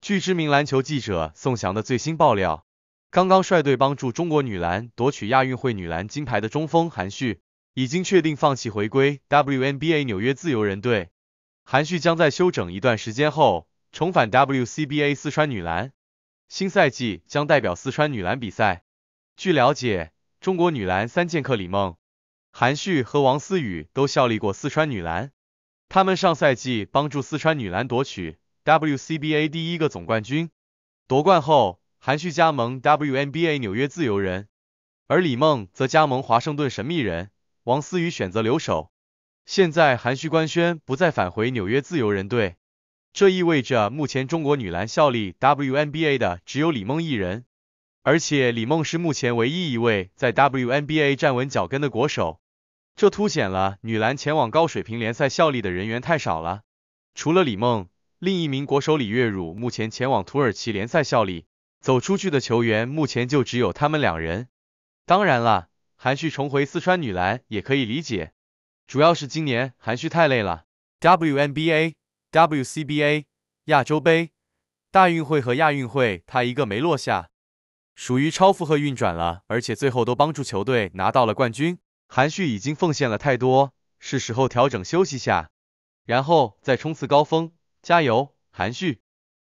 据知名篮球记者宋翔的最新爆料，刚刚率队帮助中国女篮夺取亚运会女篮金牌的中锋韩旭，已经确定放弃回归 WNBA 纽约自由人队。韩旭将在休整一段时间后，重返 WCBA 四川女篮，新赛季将代表四川女篮比赛。据了解，中国女篮三剑客李梦。韩旭和王思雨都效力过四川女篮，他们上赛季帮助四川女篮夺取 WCBA 第一个总冠军。夺冠后，韩旭加盟 WNBA 纽约自由人，而李梦则加盟华盛顿神秘人，王思雨选择留守。现在韩旭官宣不再返回纽约自由人队，这意味着目前中国女篮效力 WNBA 的只有李梦一人。而且李梦是目前唯一一位在 WNBA 站稳脚跟的国手，这凸显了女篮前往高水平联赛效力的人员太少了。除了李梦，另一名国手李月汝目前前往土耳其联赛效力。走出去的球员目前就只有他们两人。当然了，韩旭重回四川女篮也可以理解，主要是今年韩旭太累了，WNBA、WCBA、亚洲杯、大运会和亚运会他一个没落下。属于超负荷运转了，而且最后都帮助球队拿到了冠军。韩旭已经奉献了太多，是时候调整休息下，然后再冲刺高峰，加油，韩旭！